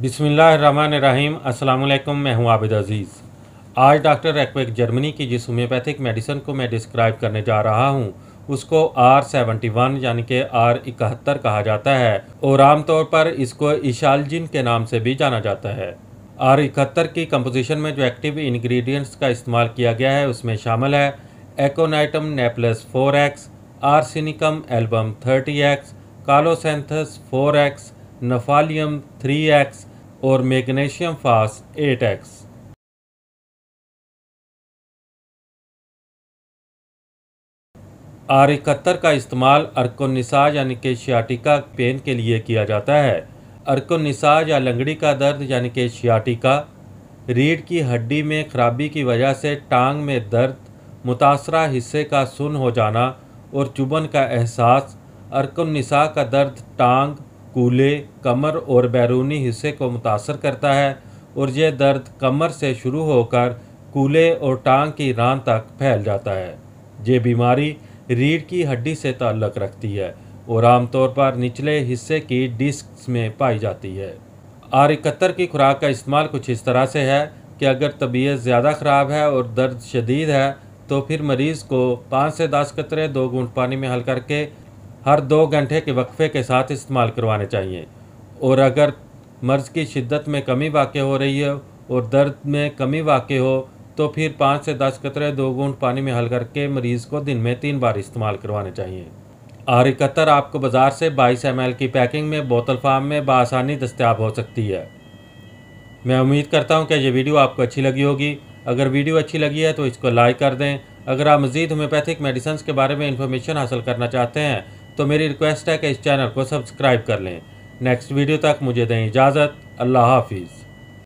बिसमीम् अल्लाम मैं हूं आबिद अज़ीज़ आज डॉक्टर एक्वेक जर्मनी की जिस होम्योपैथिक मेडिसन को मैं डिस्क्राइब करने जा रहा हूं उसको आर सेवेंटी वन यानी कि आर इकहत्तर कहा जाता है और आमतौर पर इसको इशालजिन के नाम से भी जाना जाता है आर इकहत्तर की कंपोजिशन में जो एक्टिव इन्ग्रीडियंट्स का इस्तेमाल किया गया है उसमें शामिल है aconitum napellus four X arsenicum album thirty X colocynthis four X gnaphalium three X और मैग्नीशियम फास एक्स आर इकहत्तर का इस्तेमाल अर्कोनिसा यानी कि शियाटिका पेन के लिए किया जाता है अर्कोनिसा या लंगड़ी का दर्द यानी कि शियाटिका रीढ़ की हड्डी में खराबी की वजह से टांग में दर्द मुतासरा हिस्से का सुन हो जाना और चुबन का एहसास अर्कोनिसा का दर्द टांग कूले कमर और बैरूनी हिस्से को मुतासर करता है और यह दर्द कमर से शुरू होकर कूले और टांग की रान तक फैल जाता है ये बीमारी रीढ़ की हड्डी से ताल्लक रखती है और आमतौर पर निचले हिस्से की डिस्क में पाई जाती है आर इकहत्तर की खुराक का इस्तेमाल कुछ इस तरह से है कि अगर तबीयत ज़्यादा ख़राब है और दर्द शदीद है तो फिर मरीज़ को पाँच से दस कतरे दो घूंट पानी में हल करके हर दो घंटे के वक्फे के साथ इस्तेमाल करवाने चाहिए और अगर मर्ज़ की शिद्दत में कमी वाक़ हो रही है और दर्द में कमी वाक़ हो तो फिर पाँच से दस कतरे दो गूंट पानी में हल करके मरीज़ को दिन में तीन बार इस्तेमाल करवाने चाहिए आर कतर आपको बाज़ार से बाईस एम की पैकिंग में बोतल फार्म में बसानी दस्तियाब हो सकती है मैं उम्मीद करता हूँ कि ये वीडियो आपको अच्छी लगी होगी अगर वीडियो अच्छी लगी है तो इसको लाइक कर दें अगर आप मज़ीद होम्योपैथिक मेडिसन्स के बारे में इंफॉर्मेशन हासिल करना चाहते हैं तो मेरी रिक्वेस्ट है कि इस चैनल को सब्सक्राइब कर लें नेक्स्ट वीडियो तक मुझे दें इजाज़त अल्लाह हाफिज़